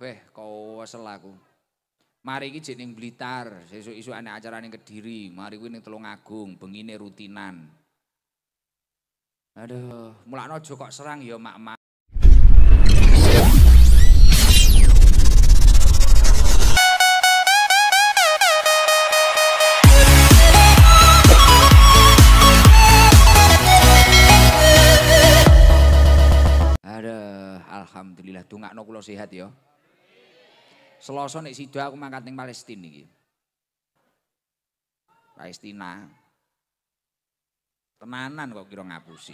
Weh, kau wasel aku. Mari iki jeneng Blitar, sesuk isu ana acara ning Kediri, mari kuwi ning Agung, bengine rutinan. Aduh, mulakno aja kok serang ya mak-mak. Alhamdulillah, dongakno kulo sehat ya. Selasa nek sida aku mangkat ning Palestina iki. Palestina. Tenanan kok kira ngapusi.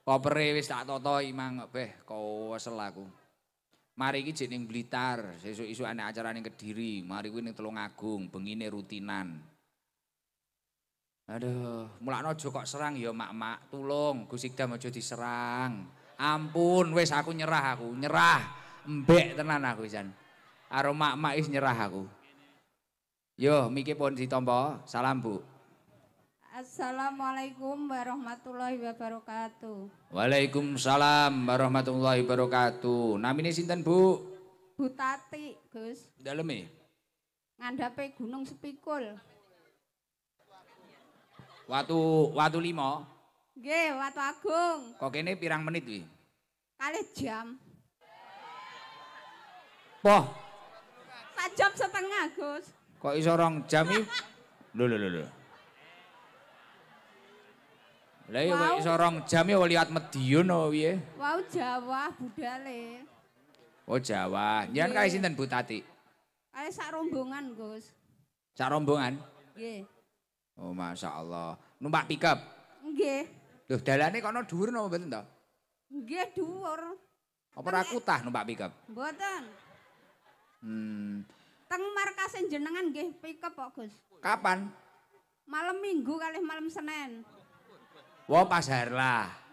Kopere wis tak toto imang beh kesel aku. Mari iki jeneng Blitar, sesuk isu ana acara ning Kediri, mari kuwi ning Telung Agung, bengine rutinan. Aduh, mulakno aja kok serang ya mak-mak, tulung Gusti Dam aja diserang. Ampun, wis aku nyerah aku, nyerah. Mbek tenan aku pisan. Aroma mak is nyerah aku. Yo, miki pun tombol Salam Bu. Assalamualaikum warahmatullahi wabarakatuh. Waalaikumsalam warahmatullahi wabarakatuh. Namine sinten, Bu? Bu Tati, Gus. Daleme. ngandape Gunung Sepikul. Watu watu limo. Nggih, watu agung. Kok ini pirang menit wi kali jam poh, Sak jam setengah, Gus. Kok iso rong jam iki? Lho lho lho. Lah iya kok iso rong jam ya lihat Madiun apa piye? Jawa budale. Oh Jawa. Nyen kali iya. sinten Bu Tati? Kali sak rombongan, Gus. Sak rombongan? Nggih. Oh, Masya Allah. Numpak pickup? Nggih. Duh, dalane kono dhuwur napa mboten to? Nggih, dhuwur. Apa ra kutah numpak pickup? Mboten. Hmm. Teng markas jenengan nggih pikep kok, Gus. Kapan? Malam Minggu kali malam Senin. Wo pas lah.